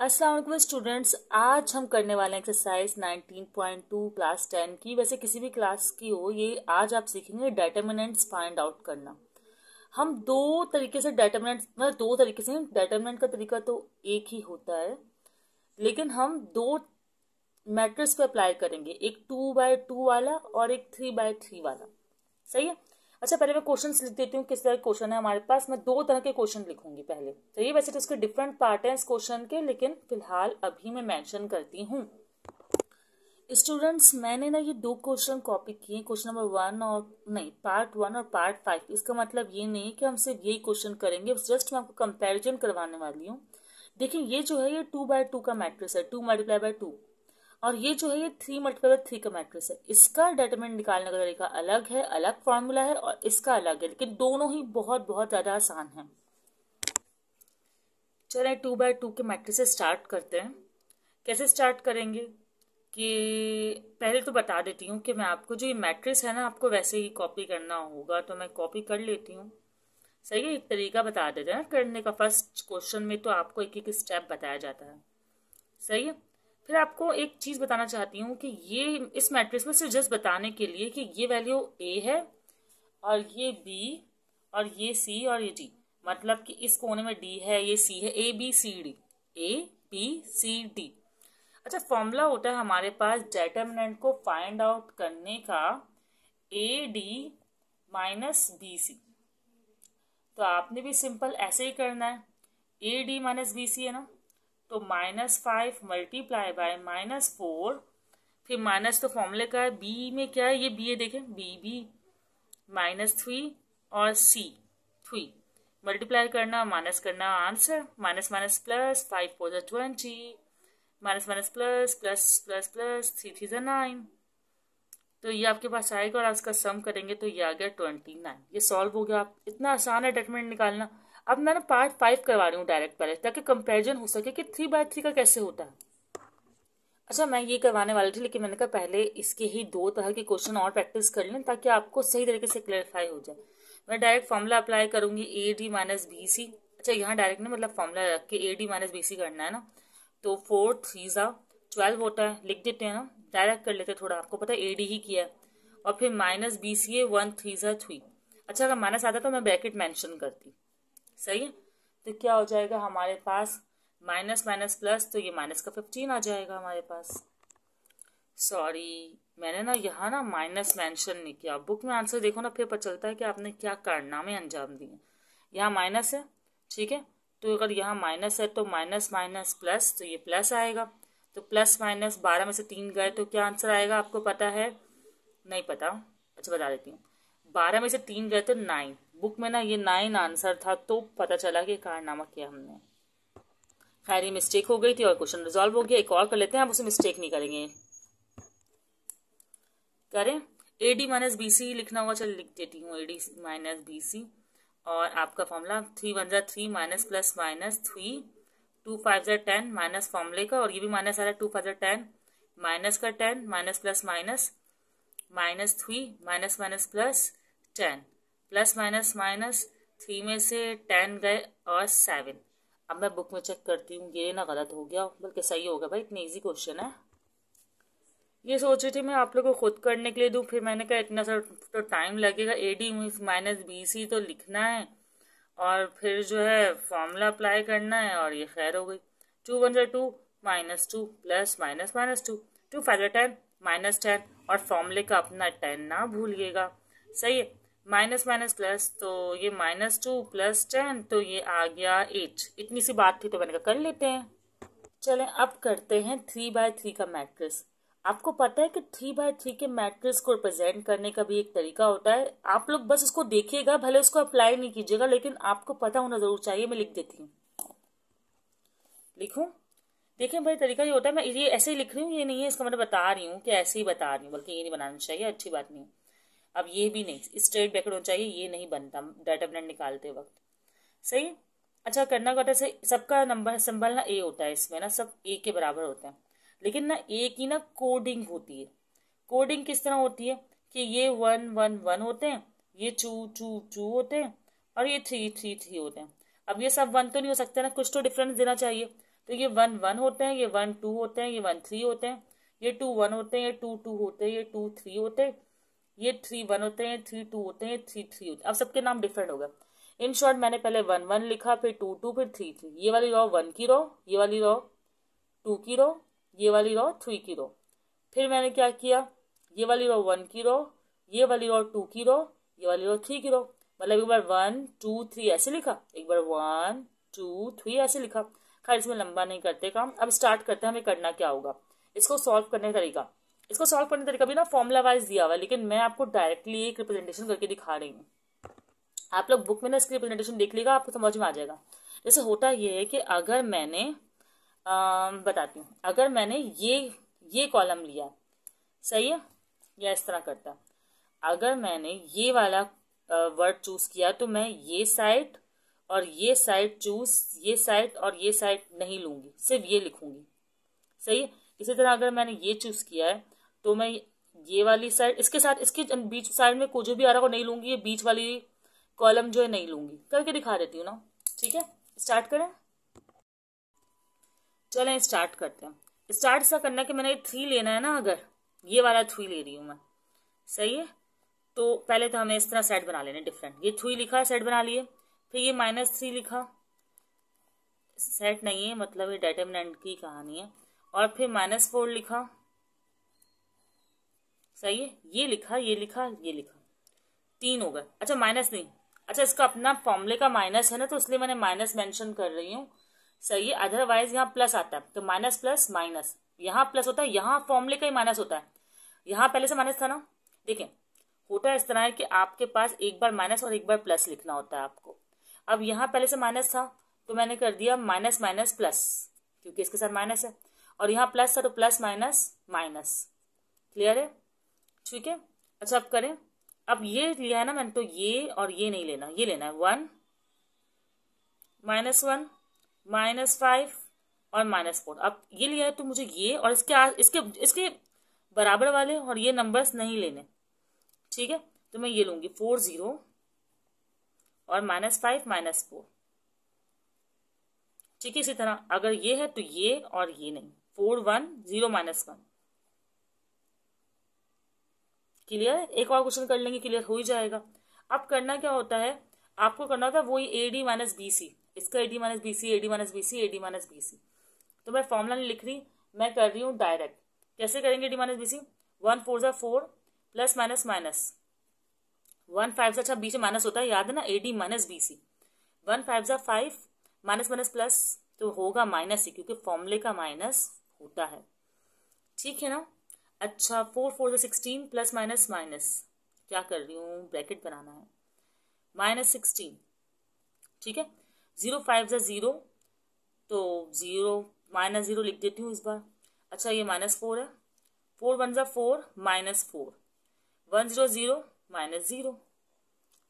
वालेकुम स्टूडेंट्स आज हम करने वाले एक्सरसाइज 19.2 क्लास 10 की वैसे किसी भी क्लास की हो ये आज आप सीखेंगे डिटरमिनेंट्स फाइंड आउट करना हम दो तरीके से डिटरमिनेंट मतलब दो तरीके से डिटरमिनेंट का तरीका तो एक ही होता है लेकिन हम दो मैट्रिक्स पे अप्लाई करेंगे एक टू बाय टू वाला और एक थ्री बाय थ्री वाला सही है अच्छा पहले मैं क्वेश्चन लिख देती हूँ किस तरह के क्वेश्चन है हमारे पास मैं दो तरह के क्वेश्चन लिखूंगी पहले तो ये वैसे तो उसके डिफरेंट पार्ट है इस क्वेश्चन के लेकिन फिलहाल अभी मैं मैंशन करती हूँ स्टूडेंट्स मैंने ना ये दो क्वेश्चन कॉपी किए क्वेश्चन नंबर वन और नहीं पार्ट वन और पार्ट फाइव इसका मतलब ये नहीं कि हम सिर्फ यही क्वेश्चन करेंगे जस्ट मैं आपको कंपैरिजन करवाने वाली हूँ देखिए ये जो है ये टू बाय टू का मैट्रिक्स है टू मल्टीप्लाई बाय टू और ये जो है ये थ्री मल्टीप्लाई थ्री का मैट्रिक्स है इसका डिटरमिनेंट निकालने का तरीका अलग है अलग फॉर्मूला है और इसका अलग है लेकिन दोनों ही बहुत बहुत ज्यादा आसान है चले टू बाय टू के मैट्रिक्स स्टार्ट करते हैं कैसे स्टार्ट करेंगे कि पहले तो बता देती हूँ कि मैं आपको जो ये मैट्रिक्स है ना आपको वैसे ही कॉपी करना होगा तो मैं कॉपी कर लेती हूँ सही है एक तरीका बता देते हैं करने का फर्स्ट क्वेश्चन में तो आपको एक एक स्टेप बताया जाता है सही है फिर आपको एक चीज बताना चाहती हूँ कि ये इस मैट्रिक्स में सिर्फ जस्ट बताने के लिए कि ये वैल्यू ए है और ये बी और ये सी और ये डी मतलब कि इस कोने में डी है ये सी है A B C D A B C D अच्छा फॉर्मूला होता है हमारे पास डेटर्मिनेंट को फाइंड आउट करने का A D minus B C तो आपने भी सिंपल ऐसे ही करना है A D minus B C है ना तो minus five multiply by minus four फिर माइनस तो फॉर्मूले का है बी में क्या है ये बी ए देखें बी बी माइनस थ्री और सी थ्री मल्टीप्लाई करना माइनस करना answer minus minus plus five four जो twenty minus minus plus plus plus plus three three जो नाइन तो ये आपके पास आएगा और आप इसका सम करेंगे तो ये आ गया ट्वेंटी नाइन ये सॉल्व हो गया आप इतना आसान है डेटमेंट निकालना अब मैं पार्ट फाइव करवा रही हूँ डायरेक्ट पहले ताकि कंपेरिजन हो सके कि थ्री बाय थ्री का कैसे होता है अच्छा मैं ये करवाने वाली थी लेकिन मैंने कहा पहले इसके ही दो तरह के क्वेश्चन और प्रैक्टिस कर लें ताकि आपको सही तरीके से क्लेरिफाई हो जाए मैं डायरेक्ट फॉर्मूला अप्लाई करूंगी A D minus B C अच्छा यहाँ डायरेक्ट ना मतलब फॉर्मूला रख के A D minus B C करना है ना तो फोर थ्री सा ट्वेल्व होता है लिख देते हैं ना डायरेक्ट कर लेते हैं थोड़ा आपको पता है ए डी ही किया है और फिर minus B C A one three सा थ्री अच्छा अगर माइनस आता तो मैं ब्रैकेट मैंशन करती सही है तो क्या हो जाएगा हमारे पास माइनस माइनस प्लस तो ये माइनस का फिफ्टीन आ जाएगा हमारे पास सॉरी मैंने ना यहाँ ना माइनस मेंशन नहीं किया बुक में आंसर देखो ना फिर पता चलता है कि आपने क्या कारनामे अंजाम दिए यहाँ माइनस है ठीक है तो अगर यहाँ माइनस है तो माइनस माइनस प्लस तो ये प्लस आएगा तो प्लस माइनस बारह में से तीन गए तो क्या आंसर आएगा आपको पता है नहीं पता अच्छा बता देती हूँ बारह में से तीन गए तो नाइन बुक में ना ये नाइन आंसर था तो पता चला कि कारनामा किया हमने खैर ये मिस्टेक हो गई थी और क्वेश्चन रिजॉल्व हो गया एक और कर लेते हैं आप उसे मिस्टेक नहीं करेंगे करें A D minus B C लिखना होगा चल लिख देती हूँ A D minus B C और आपका फॉर्मूला थ्री वन जै three minus plus minus three two five जै टेन माइनस फॉर्मूले का और ये भी माइनस आ रहा है टू फाइव जै टेन माइनस का ten minus plus minus minus three minus minus plus ten plus minus minus three में से टेन गए और सेवन अब मैं बुक में चेक करती हूँ ये ना गलत हो गया बल्कि सही होगा भाई इतने ईजी क्वेश्चन है ये सोच रही थी मैं आप लोगों को खुद करने के लिए दूँ फिर मैंने कहा इतना सा तो टाइम लगेगा A D minus B C तो लिखना है और फिर जो है फॉर्मूला अप्लाई करना है और ये खैर हो गई टू वन जो two minus two plus minus minus two two five ten minus ten और फॉर्मूले का अपना टेन ना भूलिएगा सही है माइनस माइनस प्लस तो ये माइनस टू प्लस टेन तो ये आ गया एट इतनी सी बात थी तो मैंने कहा कर लेते हैं चलें अब करते हैं थ्री बाय थ्री का मैट्रिक्स आपको पता है कि थ्री बाय थ्री के मैट्रिक्स को रिप्रेजेंट करने का भी एक तरीका होता है आप लोग बस उसको देखिएगा भले उसको अप्लाई नहीं कीजिएगा लेकिन आपको पता होना जरूर चाहिए मैं लिख देती हूँ लिखूँ देखें भाई तरीका ये होता है मैं ये ऐसे ही लिख रही हूँ ये नहीं है इसका मैं बता रही हूँ कि ऐसे ही बता रही हूँ बल्कि ये नहीं बनाना चाहिए अच्छी बात नहीं अब ये भी नहीं स्ट्रेट बैकेट होना चाहिए ये नहीं बनता डाटा ब्रेंड निकालते वक्त सही अच्छा करना कटा से सबका नंबर सिंबल ना ए होता है इसमें ना सब ए के बराबर होता है लेकिन ना ए की ना कोडिंग होती है कोडिंग किस तरह होती है कि ये वन वन वन होते हैं ये टू टू टू होते हैं और ये थ्री थ्री थ्री होते हैं अब ये सब वन तो नहीं हो सकता ना कुछ तो डिफरेंस देना चाहिए तो ये वन वन होते हैं ये वन टू होते हैं ये वन थ्री होते हैं ये टू वन होते हैं ये टू टू होते हैं ये टू थ्री होते हैं ये थ्री वन होते हैं थ्री टू होते हैं थ्री थ्री होते हैं अब सबके नाम डिफरेंट होगा इन शॉर्ट मैंने पहले वन वन लिखा फिर टू टू फिर थ्री थ्री ये वाली रो वन की रो ये वाली रो टू की रो ये वाली रो थ्री की रो फिर मैंने क्या किया ये वाली रो वन की रो ये वाली रो टू की रो ये वाली रो थ्री की रो मतलब एक बार वन टू थ्री ऐसे लिखा एक बार वन टू थ्री ऐसे लिखा खैर इसमें लंबा नहीं करते काम अब स्टार्ट करते हैं हमें करना क्या होगा इसको सॉल्व करने का तरीका इसको सॉल्व करने तरीका भी ना फॉर्मुला वाइज दिया हुआ है लेकिन मैं आपको डायरेक्टली एक रिप्रेजेंटेशन करके दिखा रही हूँ आप लोग बुक में ना इसकी रिप्रेजेंटेशन देख लेगा आपको समझ में आ जाएगा जैसे होता यह है कि अगर मैंने आ, बताती हूँ अगर मैंने ये ये कॉलम लिया सही है या इस तरह करता अगर मैंने ये वाला वर्ड चूज किया तो मैं ये साइट और ये साइट चूज ये साइट और ये साइट नहीं लूंगी सिर्फ ये लिखूंगी सही है इसी तरह अगर मैंने ये चूज किया है तो मैं ये वाली साइड इसके साथ इसके बीच साइड में कुछ भी आ रहा हो नहीं लूंगी ये बीच वाली कॉलम जो है नहीं लूंगी करके दिखा देती हूँ ना ठीक है स्टार्ट करें चलें स्टार्ट करते हैं स्टार्ट सा करना कि मैंने थ्री लेना है ना अगर ये वाला थ्री ले रही हूँ मैं सही है तो पहले तो हमें इस तरह सेट बना लेने डिफरेंट ये थ्री लिखा सेट बना लिए फिर ये माइनस थ्री लिखा सेट नहीं है मतलब ये डेटमिनेंट की कहानी है और फिर माइनस फोर लिखा सही है ये लिखा ये लिखा ये लिखा तीन हो गए अच्छा माइनस नहीं अच्छा इसका अपना फॉर्मूले का माइनस है ना तो इसलिए मैंने माइनस मेंशन कर रही हूँ सही है अदरवाइज यहाँ प्लस आता है तो माइनस प्लस माइनस यहाँ प्लस होता है यहाँ फॉर्मूले का ही माइनस होता है यहाँ पहले से माइनस था ना देखें होता है इस तरह है कि आपके पास एक बार माइनस और एक बार प्लस लिखना होता है आपको अब यहाँ पहले से माइनस था तो मैंने कर दिया माइनस माइनस प्लस क्योंकि इसके साथ माइनस है और यहाँ प्लस था तो प्लस माइनस माइनस क्लियर है ठीक है अच्छा अब करें अब ये लिया है ना मैंने तो ये और ये नहीं लेना ये लेना है one minus one minus five और माइनस फोर अब ये लिया है तो मुझे ये और इसके आ, इसके इसके बराबर वाले और ये नंबर्स नहीं लेने ठीक है तो मैं ये लूंगी फोर ज़ीरो और माइनस फाइव माइनस फोर ठीक है इसी तरह अगर ये है तो ये और ये नहीं four one zero minus one clear एक और क्वेश्चन कर लेंगे क्लियर हो ही जाएगा अब करना क्या होता है आपको करना होता है वही A D minus B C इसका A D minus B C A D minus B C A D minus B C तो मैं फॉर्मूला नहीं लिख रही मैं कर रही हूँ डायरेक्ट कैसे करेंगे A D minus B C one four ज़ा four plus minus minus one five ज़ा अच्छा बीच में माइनस होता है याद है ना A D minus B C one five ज़ा फाइव माइनस माइनस प्लस तो होगा माइनस ही क्योंकि फॉर्मूले का माइनस होता है ठीक है ना अच्छा फोर फोर जो सिक्सटीन प्लस माइनस माइनस क्या कर रही हूँ ब्रैकेट बनाना है माइनस सिक्सटीन ठीक है ज़ीरो फाइव जो ज़ीरो तो ज़ीरो माइनस ज़ीरो लिख देती हूँ इस बार अच्छा ये माइनस फोर है फोर वन ज़ा four minus four one zero zero minus zero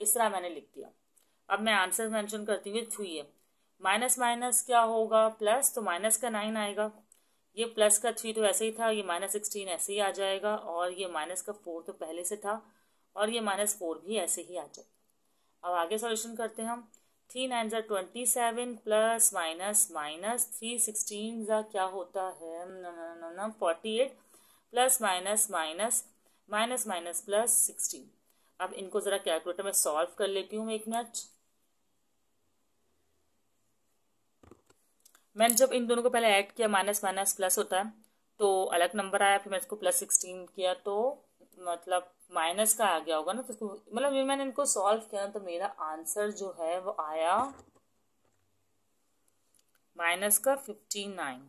इस तरह मैंने लिख दिया अब मैं आंसर मेंशन करती हुई है माइनस माइनस क्या होगा प्लस तो माइनस का नाइन आएगा ये प्लस का थ्री तो ऐसे ही था ये माइनस सिक्सटीन ऐसे ही आ जाएगा और ये माइनस का फोर तो पहले से था और ये माइनस फोर भी ऐसे ही आ जाएगा अब आगे सॉल्यूशन करते हैं हम थ्री नाइन ज़ा twenty seven plus minus minus three sixteen ज़ा क्या होता है forty eight plus minus minus minus minus plus sixteen अब इनको ज़रा कैलकुलेटर में सॉल्व कर लेती हूँ एक मिनट मैंने जब इन दोनों को पहले ऐड किया माइनस माइनस प्लस होता है तो अलग नंबर आया फिर मैं इसको प्लस सिक्सटीन किया तो मतलब माइनस का आ गया होगा ना तो इसको मतलब जब मैंने इनको सॉल्व किया ना तो मेरा आंसर जो है वो आया माइनस का fifty nine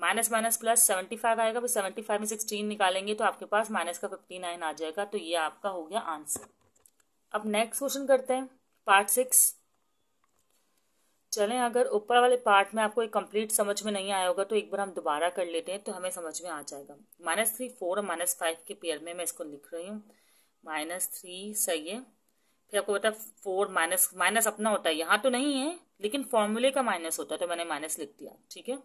minus minus plus seventy five आएगा फिर सेवेंटी फाइव में सिक्सटीन निकालेंगे तो आपके पास माइनस का फिफ्टी नाइन आ जाएगा तो ये आपका हो गया आंसर अब नेक्स्ट क्वेश्चन करते हैं पार्ट सिक्स चलें अगर ऊपर वाले पार्ट में आपको एक कंप्लीट समझ में नहीं आया होगा तो एक बार हम दोबारा कर लेते हैं तो हमें समझ में आ जाएगा माइनस थ्री फोर और माइनस फाइव के पेयर में मैं इसको लिख रही हूँ माइनस थ्री सही है फिर आपको पता है फोर माइनस माइनस अपना होता है यहाँ तो नहीं है लेकिन फॉर्मूले का माइनस होता है तो मैंने माइनस लिख दिया ठीक है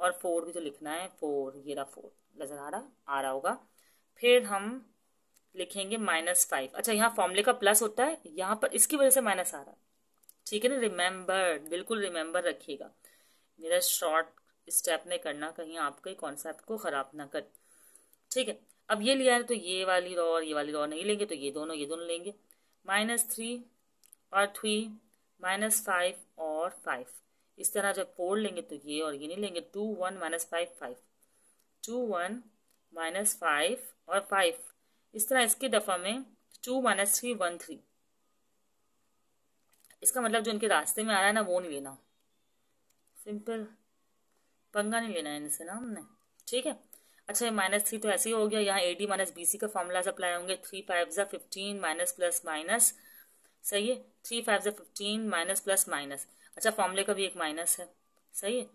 और फोर भी तो लिखना है फोर ये रहा फोर नजर आ रहा आ रहा होगा फिर हम लिखेंगे माइनस फाइव अच्छा यहाँ फॉर्मूले का प्लस होता है यहाँ पर इसकी वजह से माइनस आ रहा है ठीक है ना रिमेंबर बिल्कुल रिमेंबर रखिएगा मेरा शॉर्ट स्टेप में करना कहीं आपके कॉन्सेप्ट को ख़राब ना कर ठीक है अब ये लिया है तो ये वाली रॉ और ये वाली रॉ नहीं लेंगे तो ये दोनों ये दोनों लेंगे माइनस थ्री और थ्री माइनस फाइव और फाइव इस तरह जब फोर लेंगे तो ये और ये नहीं लेंगे two one minus five five two one minus five और फाइव इस तरह इसके दफ़ा में two minus three one three इसका मतलब जो इनके रास्ते में आ रहा है ना वो नहीं लेना सिंपल पंगा नहीं लेना है इनसे ना हमने ठीक है अच्छा ये माइनस थ्री तो ऐसे ही हो गया यहाँ A D minus B C का फॉर्मूलाज अप्लाई होंगे थ्री फाइव ज़ा फिफ्टीन माइनस प्लस माइनस सही है थ्री फाइव जो फिफ्टीन माइनस प्लस माइनस अच्छा फॉर्मूले का भी एक माइनस है सही है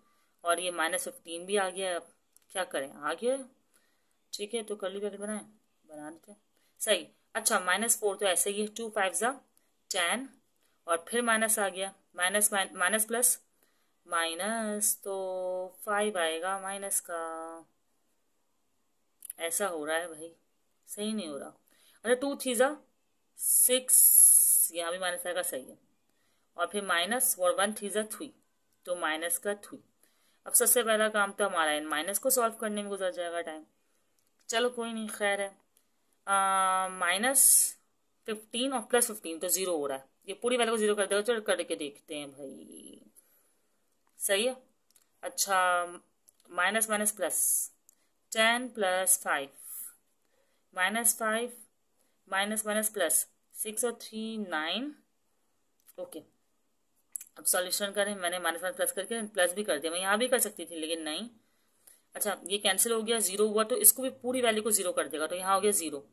और ये माइनस फिफ्टीन भी आ गया है अब क्या करें आ गया ठीक है तो कर ब्रैकेट बनाए बना देते हैं सही अच्छा माइनस फोर तो ऐसे ही है टू फाइव ज़ा टेन और फिर माइनस आ गया माइनस माइनस प्लस माइनस तो फाइव आएगा माइनस का ऐसा हो रहा है भाई सही नहीं हो रहा अरे टू थीजा ज़ा सिक्स यहाँ भी माइनस आएगा सही है और फिर माइनस और वन थीजा ज़ा थ्री तो माइनस का थ्री अब सबसे पहला काम तो हमारा इन माइनस को सॉल्व करने में गुजर जाएगा टाइम चलो कोई नहीं खैर है माइनस फिफ्टीन और प्लस फिफ्टीन तो ज़ीरो हो रहा है ये पूरी वैल्यू को जीरो कर देगा चलो करके देखते हैं भाई सही है अच्छा minus minus plus ten plus five minus five minus minus plus six और थ्री नाइन ओके अब सॉल्यूशन करें मैंने माइनस माइनस प्लस करके प्लस भी कर दिया मैं यहाँ भी कर सकती थी लेकिन नहीं अच्छा ये कैंसिल हो गया जीरो हुआ तो इसको भी पूरी वैल्यू को जीरो कर देगा तो यहाँ हो गया जीरो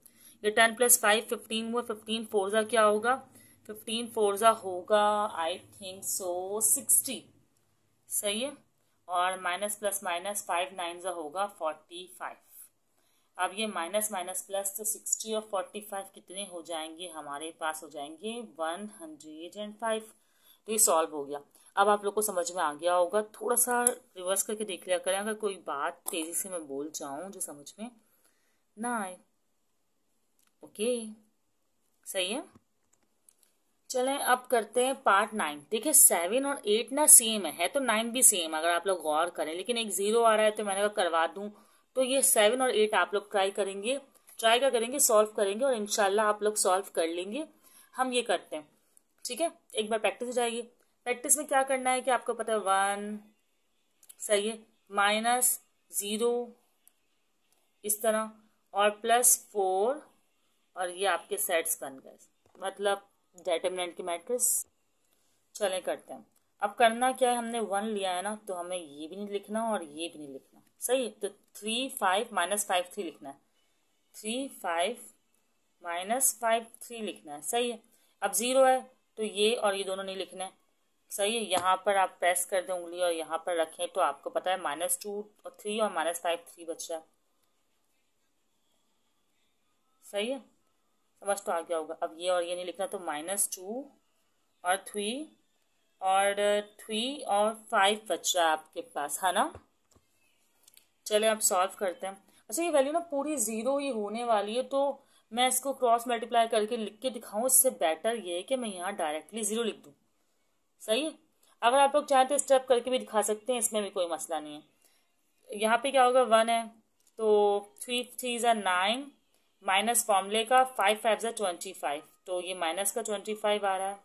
ये टेन प्लस फाइव फिफ्टीन हुआ फिफ्टीन फोर क्या होगा फिफ्टीन फोरजा होगा आई थिंक सो सिक्सटी सही है और minus plus minus five nine ज़ा होगा फोर्टी फाइव अब ये माइनस माइनस प्लस तो सिक्सटी और फोर्टी फाइव कितने हो जाएंगे हमारे पास हो जाएंगे वन हंड्रेड एंड फाइव तो ये सॉल्व हो गया अब आप लोग को समझ में आ गया होगा थोड़ा सा रिवर्स करके देख लिया करें अगर कोई बात तेज़ी से मैं बोल जाऊँ जो समझ में ना आए ओके सही है चलें अब करते हैं पार्ट नाइन देखिए सेवन और एट ना सेम है, है तो नाइन भी सेम अगर आप लोग गौर करें लेकिन एक जीरो आ रहा है तो मैंने कहा करवा दूं तो ये सेवन और एट आप लोग ट्राई करेंगे ट्राई क्या करेंगे सॉल्व करेंगे और इनशाला आप लोग सॉल्व कर लेंगे हम ये करते हैं ठीक है एक बार प्रैक्टिस हो जाएगी प्रैक्टिस में क्या करना है कि आपको पता है वन सही है माइनस ज़ीरो इस तरह और प्लस फोर और ये आपके सेट्स बन गए मतलब डेटर्मिनेंट की मैट्रिक्स चलें करते हैं अब करना क्या है हमने वन लिया है ना तो हमें ये भी नहीं लिखना और ये भी नहीं लिखना सही तो three five minus five three लिखना है three five minus five three लिखना है सही है अब ज़ीरो है तो ये और ये दोनों नहीं लिखना है सही है यहाँ पर आप प्रेस कर दें उंगली और यहाँ पर रखें तो आपको पता है माइनस टू और थ्री और माइनस फाइव थ्री बच रहा है सही है समझ तो आ गया होगा अब ये और ये नहीं लिखना तो माइनस टू और थ्री और थ्री और फाइव बच रहा है आपके पास है ना चले अब सॉल्व करते हैं अच्छा ये वैल्यू ना पूरी ज़ीरो ही होने वाली है तो मैं इसको क्रॉस मल्टीप्लाई करके लिख के दिखाऊँ इससे बेटर ये है कि मैं यहाँ डायरेक्टली ज़ीरो लिख दूँ सही है अगर आप लोग चाहें तो स्टेप करके भी दिखा सकते हैं इसमें भी कोई मसला नहीं है यहाँ पे क्या होगा वन है तो थ्री थ्री ज़ा नाइन माइनस फॉर्मूले का फाइव फाइव जै ट्वेंटी फाइव तो ये माइनस का ट्वेंटी फाइव आ रहा है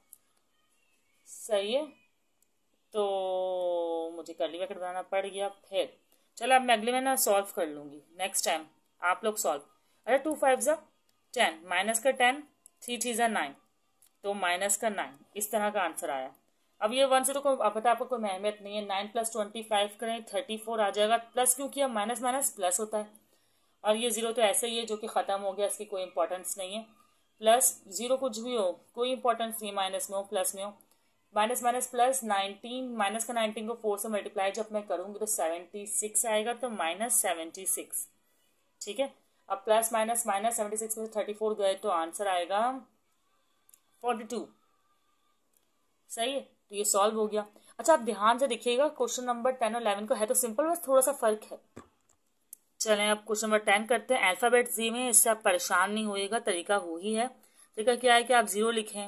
सही है तो मुझे कर्ली ब्रैकेट बनाना पड़ गया फिर चलो अब मैं अगले में ना सॉल्व कर लूँगी नेक्स्ट टाइम आप लोग सॉल्व अरे टू फाइव ज़ा टेन माइनस का टेन थ्री थ्री ज़ा नाइन तो माइनस का नाइन इस तरह का आंसर आया अब ये वन से तो कोई पता आपको कोई अहमियत नहीं है नाइन प्लस ट्वेंटी फाइव करें थर्टी फोर आ जाएगा प्लस क्योंकि अब माइनस माइनस प्लस होता है और ये ज़ीरो तो ऐसे ही है जो कि ख़त्म हो गया इसकी कोई इंपॉर्टेंस नहीं है प्लस ज़ीरो कुछ भी हो कोई इंपॉर्टेंस नहीं माइनस में हो प्लस में हो minus minus plus nineteen minus का नाइनटीन को फोर से मल्टीप्लाई जब मैं करूंगी तो सेवेंटी सिक्स आएगा तो माइनस सेवेंटी सिक्स ठीक है अब plus minus minus seventy six में थर्टी फोर गए तो आंसर आएगा फोर्टी टू सही है तो ये सॉल्व हो गया अच्छा आप ध्यान से देखिएगा क्वेश्चन नंबर टेन और इलेवन का है तो सिंपल बस थोड़ा सा फर्क है चलें अब क्वेश्चन नंबर टेन करते हैं अल्फ़ाबेट जी में इससे आप परेशान नहीं होएगा तरीका वो ही है तरीका क्या है कि आप ज़ीरो लिखें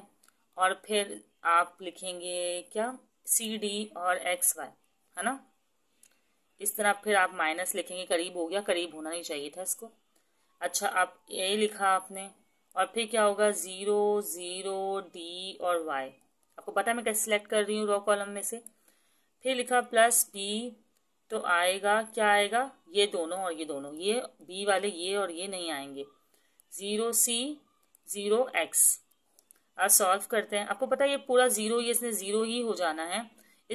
और फिर आप लिखेंगे क्या सी डी और एक्स वाई है ना इस तरह फिर आप माइनस लिखेंगे करीब हो गया करीब होना नहीं चाहिए था इसको अच्छा आप ए लिखा आपने और फिर क्या होगा ज़ीरो ज़ीरो डी और वाई आपको पता है मैं कैसे सिलेक्ट कर रही हूँ रॉ कॉलम में से फिर लिखा प्लस बी तो आएगा क्या आएगा ये दोनों और ये दोनों ये बी वाले ये और ये नहीं आएंगे ज़ीरो सी ज़ीरो एक्स आज सॉल्व करते हैं आपको पता है ये पूरा ज़ीरो ये इसने ज़ीरो ही हो जाना है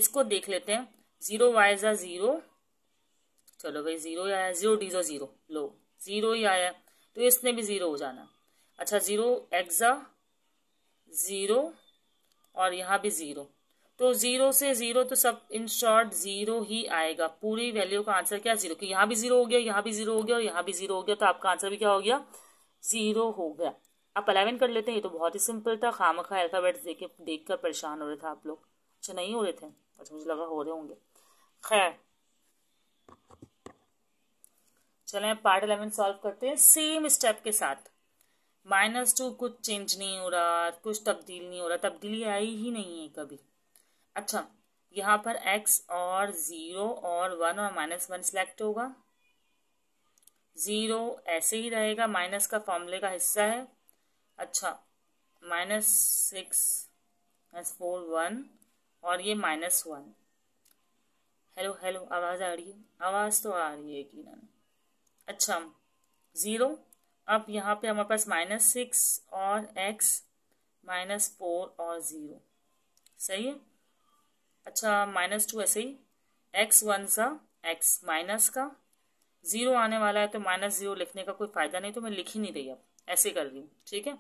इसको देख लेते हैं ज़ीरो वाई ज़ा ज़ीरो चलो भाई ज़ीरो ही आया ज़ीरो डी ज़ा ज़ीरो लो ज़ीरो ही आया तो इसने भी ज़ीरो हो जाना अच्छा ज़ीरो एक्सा ज़ीरो और यहाँ भी ज़ीरो तो जीरो से जीरो तो सब इन शॉर्ट जीरो ही आएगा पूरी वैल्यू का आंसर क्या जीरो यहाँ भी जीरो हो गया यहाँ भी जीरो हो गया और यहाँ भी जीरो हो गया तो आपका आंसर भी क्या हो गया जीरो हो गया आप अलेवन कर लेते हैं ये तो बहुत ही सिंपल था खाम खा अल्फाबेट देख देख कर परेशान हो रहे थे आप लोग अच्छा नहीं हो रहे थे अच्छा मुझे लगा हो रहे होंगे खैर चले पार्ट अलेवन सॉल्व करते हैं सेम स्टेप के साथ माइनस टू कुछ चेंज नहीं हो रहा कुछ तब्दील नहीं हो रहा तब्दीली आई ही नहीं है कभी अच्छा यहाँ पर एक्स और ज़ीरो और वन और माइनस वन सेलेक्ट होगा ज़ीरो ऐसे ही रहेगा माइनस का फॉर्मूले का हिस्सा है अच्छा minus six minus four one और ये माइनस वन हेलो हेलो आवाज़ आ रही है आवाज़ तो आ रही है यकीन अच्छा ज़ीरो अब यहाँ पे हमारे पास माइनस सिक्स और एक्स माइनस फोर और ज़ीरो सही है अच्छा माइनस टू ऐसे ही एक्स वन सा एक्स माइनस का ज़ीरो आने वाला है तो माइनस ज़ीरो लिखने का कोई फ़ायदा नहीं तो मैं लिख ही नहीं रही अब ऐसे कर रही हूँ ठीक है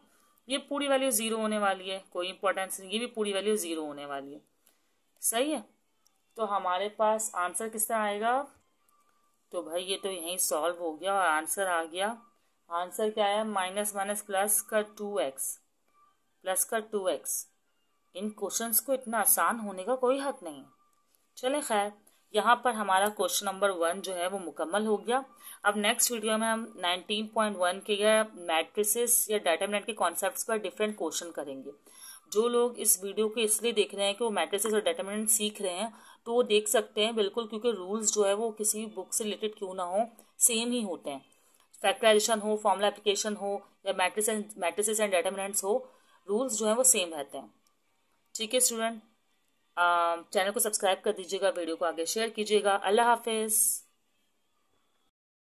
ये पूरी वैल्यू ज़ीरो होने वाली है कोई इंपॉर्टेंस नहीं ये भी पूरी वैल्यू ज़ीरो होने वाली है सही है तो हमारे पास आंसर किस तरह आएगा तो भाई ये तो यहीं सॉल्व हो गया और आंसर आ गया आंसर क्या है माइनस माइनस प्लस का टू एक्स प्लस का टू एक्स इन क्वेश्चंस को इतना आसान होने का कोई हक नहीं चले खैर यहाँ पर हमारा क्वेश्चन नंबर वन जो है वो मुकम्मल हो गया अब नेक्स्ट वीडियो में हम 19.1 के या मैट्रिसेस या डाटा के कॉन्सेप्ट्स पर डिफरेंट क्वेश्चन करेंगे जो लोग इस वीडियो को इसलिए देख रहे हैं कि वो मैट्रिसेस और डेटर्मिनेंट सीख रहे हैं तो वो देख सकते हैं बिल्कुल क्योंकि रूल्स जो है वो किसी भी बुक से रिलेटेड क्यों ना हो सेम ही होते हैं फैक्ट्राइजेशन हो फॉर्मला एप्लीकेशन हो या मैट्रिस मैट्रिस एंड डेटर्मिनेंट्स हो रूल्स जो है वो सेम रहते हैं ठीक है स्टूडेंट चैनल um, को सब्सक्राइब कर दीजिएगा वीडियो को आगे शेयर कीजिएगा अल्लाह हाफिज़